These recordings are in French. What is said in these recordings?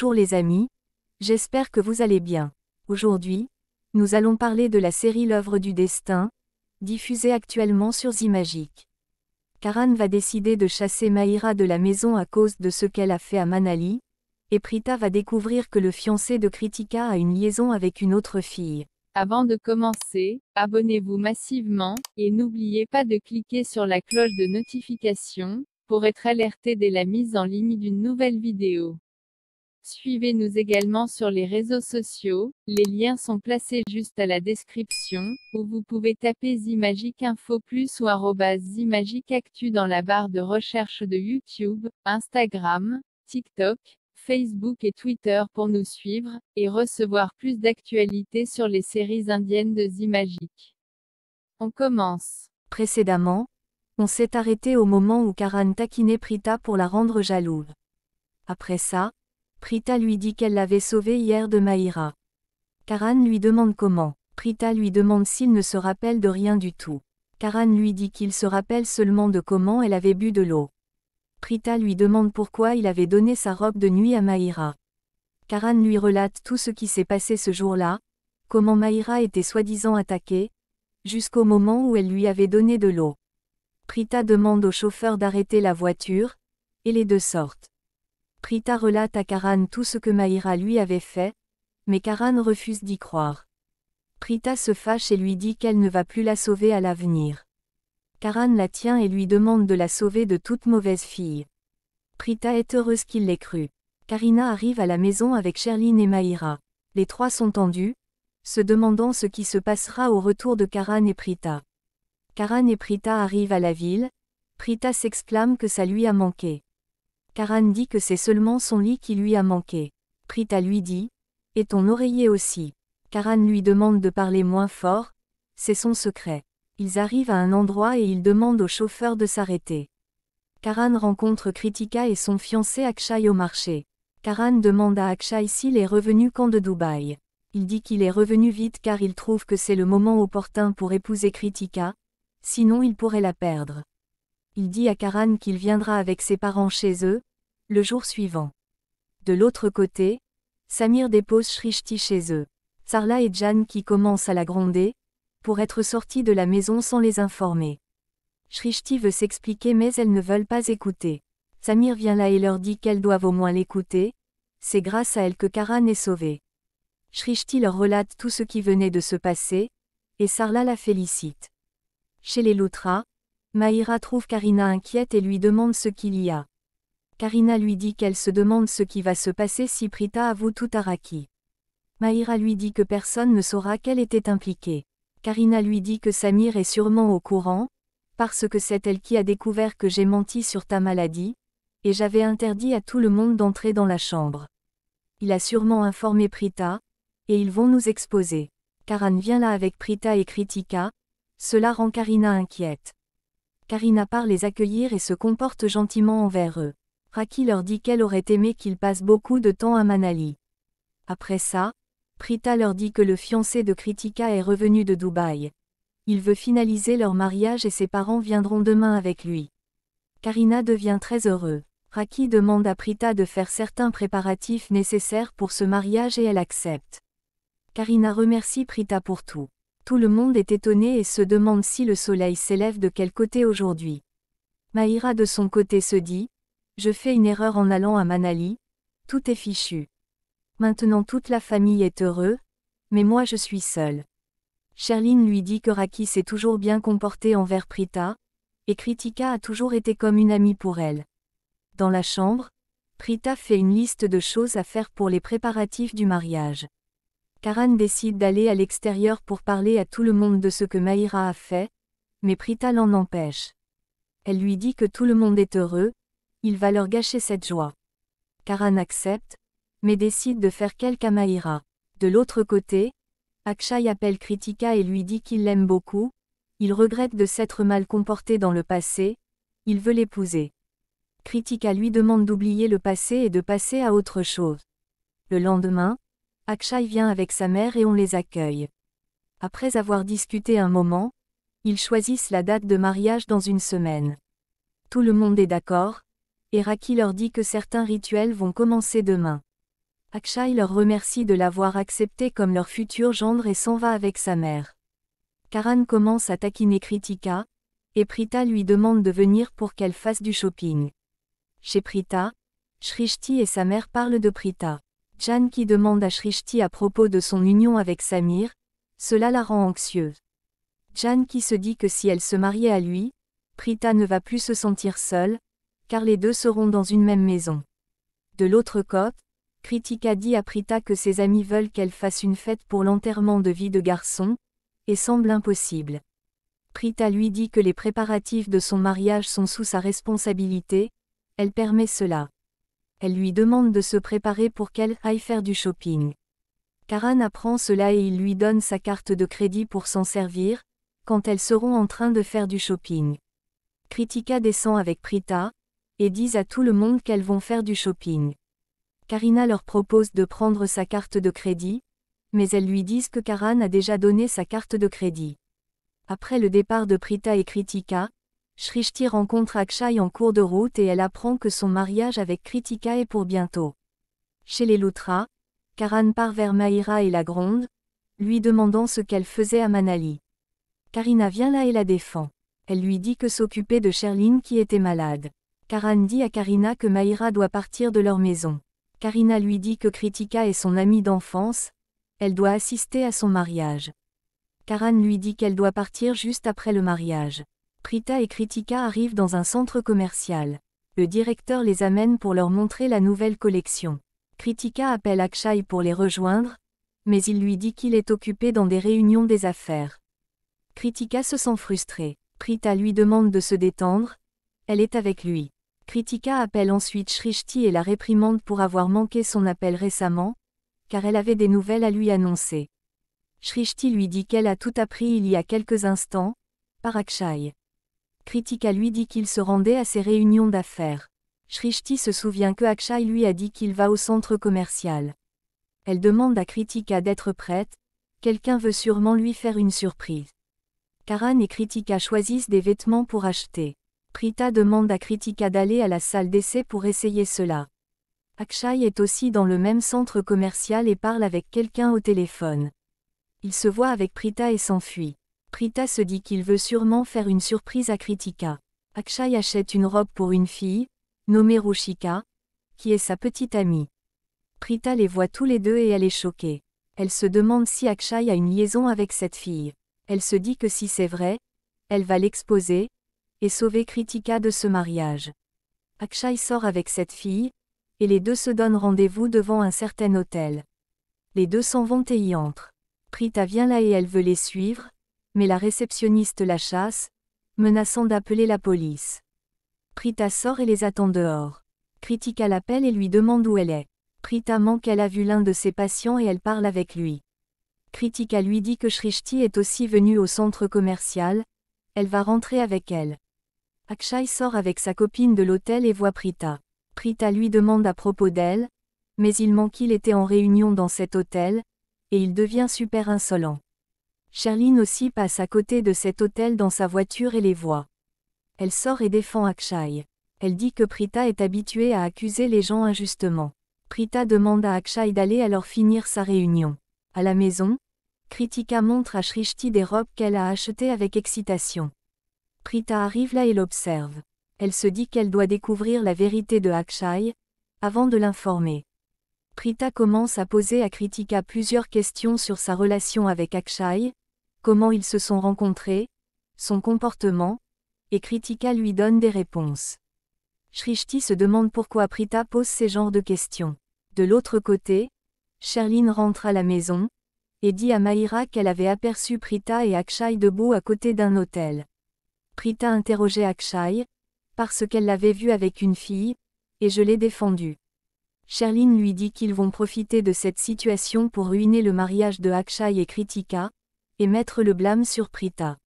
Bonjour les amis, j'espère que vous allez bien. Aujourd'hui, nous allons parler de la série L'œuvre du destin, diffusée actuellement sur Zimagique. Karan va décider de chasser Mahira de la maison à cause de ce qu'elle a fait à Manali, et Prita va découvrir que le fiancé de Kritika a une liaison avec une autre fille. Avant de commencer, abonnez-vous massivement, et n'oubliez pas de cliquer sur la cloche de notification, pour être alerté dès la mise en ligne d'une nouvelle vidéo. Suivez-nous également sur les réseaux sociaux, les liens sont placés juste à la description, ou vous pouvez taper Zimagic Plus ou Zimagic Actu dans la barre de recherche de YouTube, Instagram, TikTok, Facebook et Twitter pour nous suivre, et recevoir plus d'actualités sur les séries indiennes de Zimagic. On commence. Précédemment, on s'est arrêté au moment où Karan taquinait Prita pour la rendre jalouse. Après ça, Prita lui dit qu'elle l'avait sauvé hier de Mahira. Karan lui demande comment. Prita lui demande s'il ne se rappelle de rien du tout. Karan lui dit qu'il se rappelle seulement de comment elle avait bu de l'eau. Prita lui demande pourquoi il avait donné sa robe de nuit à Mahira. Karan lui relate tout ce qui s'est passé ce jour-là, comment Mahira était soi-disant attaquée, jusqu'au moment où elle lui avait donné de l'eau. Prita demande au chauffeur d'arrêter la voiture, et les deux sortent. Prita relate à Karan tout ce que Mahira lui avait fait, mais Karan refuse d'y croire. Prita se fâche et lui dit qu'elle ne va plus la sauver à l'avenir. Karan la tient et lui demande de la sauver de toute mauvaise fille. Prita est heureuse qu'il l'ait cru. Karina arrive à la maison avec Sherline et Mahira. Les trois sont tendus, se demandant ce qui se passera au retour de Karan et Prita. Karan et Prita arrivent à la ville, Prita s'exclame que ça lui a manqué. Karan dit que c'est seulement son lit qui lui a manqué. Prita lui dit Et ton oreiller aussi. Karan lui demande de parler moins fort, c'est son secret. Ils arrivent à un endroit et il demande au chauffeur de s'arrêter. Karan rencontre Kritika et son fiancé Akshay au marché. Karan demande à Akshay s'il est revenu quand de Dubaï. Il dit qu'il est revenu vite car il trouve que c'est le moment opportun pour épouser Kritika, sinon il pourrait la perdre. Il dit à Karan qu'il viendra avec ses parents chez eux, le jour suivant. De l'autre côté, Samir dépose Shrishti chez eux. Sarla et Jan qui commencent à la gronder, pour être sortis de la maison sans les informer. Shrishti veut s'expliquer mais elles ne veulent pas écouter. Samir vient là et leur dit qu'elles doivent au moins l'écouter, c'est grâce à elle que Karan est sauvée. Shrishti leur relate tout ce qui venait de se passer, et Sarla la félicite. Chez les Loutras, Mahira trouve Karina inquiète et lui demande ce qu'il y a. Karina lui dit qu'elle se demande ce qui va se passer si Prita avoue tout à Raki. Mahira lui dit que personne ne saura qu'elle était impliquée. Karina lui dit que Samir est sûrement au courant, parce que c'est elle qui a découvert que j'ai menti sur ta maladie, et j'avais interdit à tout le monde d'entrer dans la chambre. Il a sûrement informé Prita, et ils vont nous exposer. Karan vient là avec Prita et Kritika, cela rend Karina inquiète. Karina part les accueillir et se comporte gentiment envers eux. Raki leur dit qu'elle aurait aimé qu'ils passent beaucoup de temps à Manali. Après ça, Prita leur dit que le fiancé de Kritika est revenu de Dubaï. Il veut finaliser leur mariage et ses parents viendront demain avec lui. Karina devient très heureux. Raki demande à Prita de faire certains préparatifs nécessaires pour ce mariage et elle accepte. Karina remercie Prita pour tout. Tout le monde est étonné et se demande si le soleil s'élève de quel côté aujourd'hui. Maïra de son côté se dit, je fais une erreur en allant à Manali, tout est fichu. Maintenant toute la famille est heureux, mais moi je suis seule. Sherline lui dit que Raki s'est toujours bien comporté envers Prita, et Kritika a toujours été comme une amie pour elle. Dans la chambre, Prita fait une liste de choses à faire pour les préparatifs du mariage. Karan décide d'aller à l'extérieur pour parler à tout le monde de ce que Maïra a fait, mais Prita l'en empêche. Elle lui dit que tout le monde est heureux, il va leur gâcher cette joie. Karan accepte, mais décide de faire quelque à Maïra. De l'autre côté, Akshay appelle Kritika et lui dit qu'il l'aime beaucoup, il regrette de s'être mal comporté dans le passé, il veut l'épouser. Kritika lui demande d'oublier le passé et de passer à autre chose. Le lendemain, Akshay vient avec sa mère et on les accueille. Après avoir discuté un moment, ils choisissent la date de mariage dans une semaine. Tout le monde est d'accord, et Raki leur dit que certains rituels vont commencer demain. Akshay leur remercie de l'avoir accepté comme leur futur gendre et s'en va avec sa mère. Karan commence à taquiner Kritika, et Prita lui demande de venir pour qu'elle fasse du shopping. Chez Prita, Shrishti et sa mère parlent de Prita. Jan qui demande à Shrishti à propos de son union avec Samir, cela la rend anxieuse. Jan qui se dit que si elle se mariait à lui, Prita ne va plus se sentir seule, car les deux seront dans une même maison. De l'autre côté, Kritika dit à Prita que ses amis veulent qu'elle fasse une fête pour l'enterrement de vie de garçon, et semble impossible. Prita lui dit que les préparatifs de son mariage sont sous sa responsabilité, elle permet cela elle lui demande de se préparer pour qu'elle aille faire du shopping. Karan apprend cela et il lui donne sa carte de crédit pour s'en servir, quand elles seront en train de faire du shopping. Kritika descend avec Prita, et disent à tout le monde qu'elles vont faire du shopping. Karina leur propose de prendre sa carte de crédit, mais elles lui disent que Karan a déjà donné sa carte de crédit. Après le départ de Prita et Kritika, Shrishti rencontre Akshay en cours de route et elle apprend que son mariage avec Kritika est pour bientôt. Chez les Loutras, Karan part vers Mahira et la gronde, lui demandant ce qu'elle faisait à Manali. Karina vient là et la défend. Elle lui dit que s'occuper de Sherline qui était malade. Karan dit à Karina que Mahira doit partir de leur maison. Karina lui dit que Kritika est son amie d'enfance, elle doit assister à son mariage. Karan lui dit qu'elle doit partir juste après le mariage. Prita et Kritika arrivent dans un centre commercial. Le directeur les amène pour leur montrer la nouvelle collection. Kritika appelle Akshay pour les rejoindre, mais il lui dit qu'il est occupé dans des réunions des affaires. Kritika se sent frustrée. Prita lui demande de se détendre. Elle est avec lui. Kritika appelle ensuite Shrishti et la réprimande pour avoir manqué son appel récemment, car elle avait des nouvelles à lui annoncer. Shrishti lui dit qu'elle a tout appris il y a quelques instants, par Akshay. Kritika lui dit qu'il se rendait à ses réunions d'affaires. Shrishti se souvient que Akshay lui a dit qu'il va au centre commercial. Elle demande à Kritika d'être prête, quelqu'un veut sûrement lui faire une surprise. Karan et Kritika choisissent des vêtements pour acheter. Prita demande à Kritika d'aller à la salle d'essai pour essayer cela. Akshay est aussi dans le même centre commercial et parle avec quelqu'un au téléphone. Il se voit avec Prita et s'enfuit. Prita se dit qu'il veut sûrement faire une surprise à Kritika. Akshay achète une robe pour une fille, nommée Rushika, qui est sa petite amie. Prita les voit tous les deux et elle est choquée. Elle se demande si Akshay a une liaison avec cette fille. Elle se dit que si c'est vrai, elle va l'exposer et sauver Kritika de ce mariage. Akshay sort avec cette fille, et les deux se donnent rendez-vous devant un certain hôtel. Les deux s'en vont et y entrent. Prita vient là et elle veut les suivre, mais la réceptionniste la chasse, menaçant d'appeler la police. Prita sort et les attend dehors. Kritika l'appelle et lui demande où elle est. Prita ment qu'elle a vu l'un de ses patients et elle parle avec lui. Kritika lui dit que Shrishti est aussi venue au centre commercial, elle va rentrer avec elle. Akshay sort avec sa copine de l'hôtel et voit Prita. Prita lui demande à propos d'elle, mais il manque qu'il était en réunion dans cet hôtel, et il devient super insolent. Charline aussi passe à côté de cet hôtel dans sa voiture et les voit. Elle sort et défend Akshay. Elle dit que Prita est habituée à accuser les gens injustement. Prita demande à Akshay d'aller alors finir sa réunion. À la maison, Kritika montre à Shrishti des robes qu'elle a achetées avec excitation. Prita arrive là et l'observe. Elle se dit qu'elle doit découvrir la vérité de Akshay, avant de l'informer. Prita commence à poser à Kritika plusieurs questions sur sa relation avec Akshay, comment ils se sont rencontrés, son comportement, et Kritika lui donne des réponses. Shrishti se demande pourquoi Prita pose ces genres de questions. De l'autre côté, Sherline rentre à la maison, et dit à Mahira qu'elle avait aperçu Prita et Akshay debout à côté d'un hôtel. Prita interrogeait Akshay, parce qu'elle l'avait vu avec une fille, et je l'ai défendu. Sherline lui dit qu'ils vont profiter de cette situation pour ruiner le mariage de Akshay et Kritika, et mettre le blâme sur Prita.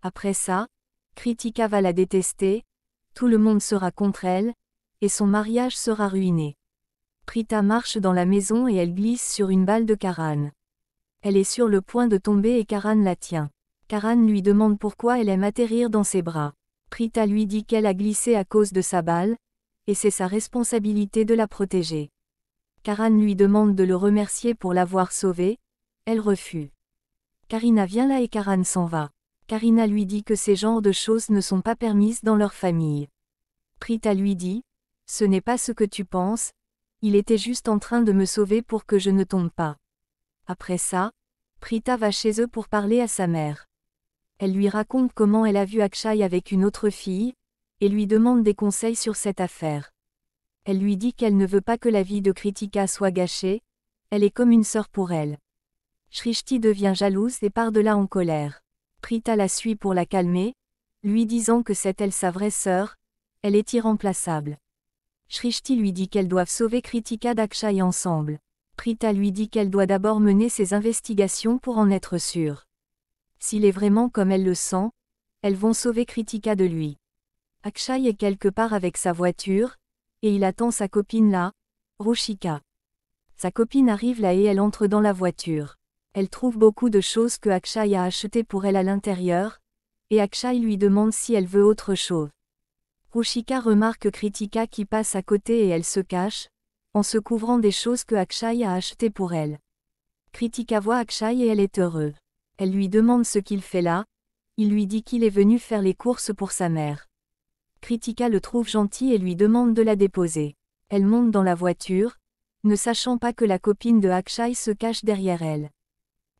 Après ça, Kritika va la détester, tout le monde sera contre elle, et son mariage sera ruiné. Prita marche dans la maison et elle glisse sur une balle de Karan. Elle est sur le point de tomber et Karan la tient. Karan lui demande pourquoi elle aime atterrir dans ses bras. Prita lui dit qu'elle a glissé à cause de sa balle, et c'est sa responsabilité de la protéger. Karan lui demande de le remercier pour l'avoir sauvée, elle refuse. Karina vient là et Karan s'en va. Karina lui dit que ces genres de choses ne sont pas permises dans leur famille. Prita lui dit, Ce n'est pas ce que tu penses, il était juste en train de me sauver pour que je ne tombe pas. Après ça, Prita va chez eux pour parler à sa mère. Elle lui raconte comment elle a vu Akshay avec une autre fille, et lui demande des conseils sur cette affaire. Elle lui dit qu'elle ne veut pas que la vie de Kritika soit gâchée, elle est comme une sœur pour elle. Shrishti devient jalouse et part de là en colère. Prita la suit pour la calmer, lui disant que c'est elle sa vraie sœur, elle est irremplaçable. Shrishti lui dit qu'elles doivent sauver Kritika d'Akshay ensemble. Prita lui dit qu'elle doit d'abord mener ses investigations pour en être sûre. S'il est vraiment comme elle le sent, elles vont sauver Kritika de lui. Akshay est quelque part avec sa voiture, et il attend sa copine là, Rushika. Sa copine arrive là et elle entre dans la voiture elle trouve beaucoup de choses que Akshay a achetées pour elle à l'intérieur, et Akshay lui demande si elle veut autre chose. Rushika remarque Kritika qui passe à côté et elle se cache, en se couvrant des choses que Akshay a achetées pour elle. Kritika voit Akshay et elle est heureuse. Elle lui demande ce qu'il fait là, il lui dit qu'il est venu faire les courses pour sa mère. Kritika le trouve gentil et lui demande de la déposer. Elle monte dans la voiture, ne sachant pas que la copine de Akshay se cache derrière elle.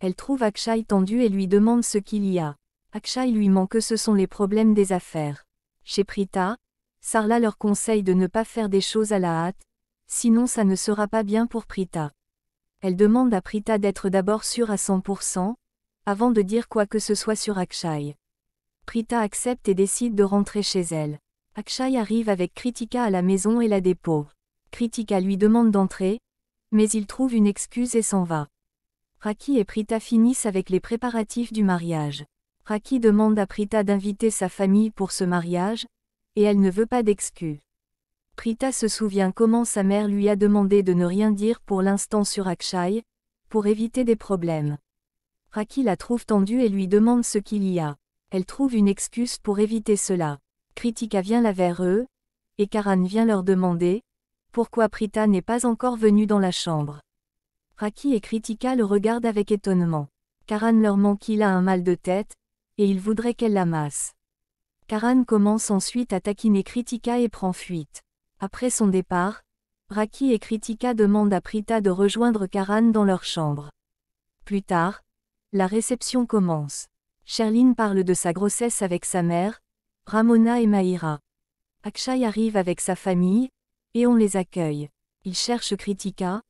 Elle trouve Akshay tendu et lui demande ce qu'il y a. Akshay lui ment que ce sont les problèmes des affaires. Chez Prita, Sarla leur conseille de ne pas faire des choses à la hâte, sinon ça ne sera pas bien pour Prita. Elle demande à Prita d'être d'abord sûre à 100%, avant de dire quoi que ce soit sur Akshay. Prita accepte et décide de rentrer chez elle. Akshay arrive avec Kritika à la maison et la dépose. Kritika lui demande d'entrer, mais il trouve une excuse et s'en va. Raki et Prita finissent avec les préparatifs du mariage. Raki demande à Prita d'inviter sa famille pour ce mariage, et elle ne veut pas d'excuse. Prita se souvient comment sa mère lui a demandé de ne rien dire pour l'instant sur Akshay, pour éviter des problèmes. Raki la trouve tendue et lui demande ce qu'il y a. Elle trouve une excuse pour éviter cela. Kritika vient la vers eux, et Karan vient leur demander pourquoi Prita n'est pas encore venue dans la chambre. Raki et Kritika le regardent avec étonnement. Karan leur manque qu'il a un mal de tête, et il voudrait qu'elle l'amasse. Karan commence ensuite à taquiner Kritika et prend fuite. Après son départ, Raki et Kritika demandent à Prita de rejoindre Karan dans leur chambre. Plus tard, la réception commence. Sherline parle de sa grossesse avec sa mère, Ramona et Mahira. Akshay arrive avec sa famille, et on les accueille. Il cherche Kritika,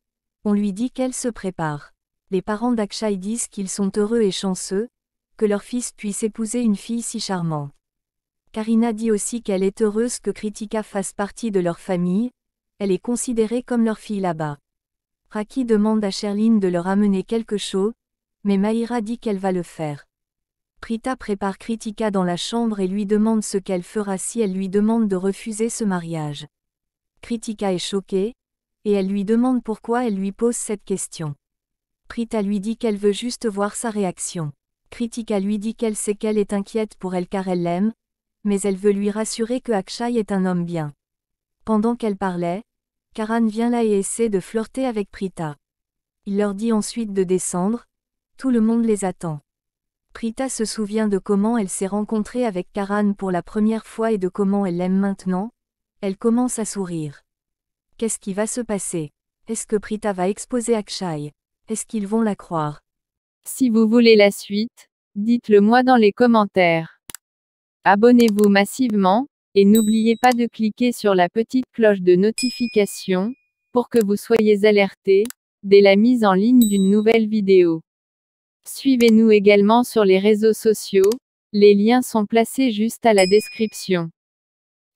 on lui dit qu'elle se prépare. Les parents d'Akshay disent qu'ils sont heureux et chanceux, que leur fils puisse épouser une fille si charmante. Karina dit aussi qu'elle est heureuse que Kritika fasse partie de leur famille, elle est considérée comme leur fille là-bas. Raki demande à Sherline de leur amener quelque chose, mais Mahira dit qu'elle va le faire. Prita prépare Kritika dans la chambre et lui demande ce qu'elle fera si elle lui demande de refuser ce mariage. Kritika est choquée, et elle lui demande pourquoi elle lui pose cette question. Prita lui dit qu'elle veut juste voir sa réaction. Kritika lui dit qu'elle sait qu'elle est inquiète pour elle car elle l'aime, mais elle veut lui rassurer que Akshay est un homme bien. Pendant qu'elle parlait, Karan vient là et essaie de flirter avec Prita. Il leur dit ensuite de descendre, tout le monde les attend. Prita se souvient de comment elle s'est rencontrée avec Karan pour la première fois et de comment elle l'aime maintenant, elle commence à sourire. Qu'est-ce qui va se passer Est-ce que Prita va exposer Akshay Est-ce qu'ils vont la croire Si vous voulez la suite, dites-le moi dans les commentaires. Abonnez-vous massivement, et n'oubliez pas de cliquer sur la petite cloche de notification, pour que vous soyez alerté, dès la mise en ligne d'une nouvelle vidéo. Suivez-nous également sur les réseaux sociaux, les liens sont placés juste à la description.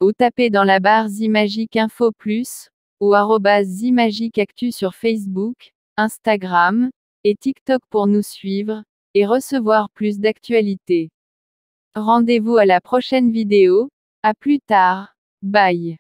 Ou tapez dans la barre Zimagique Info Plus, ou Actu sur Facebook, Instagram et TikTok pour nous suivre et recevoir plus d'actualités. Rendez-vous à la prochaine vidéo, à plus tard, bye.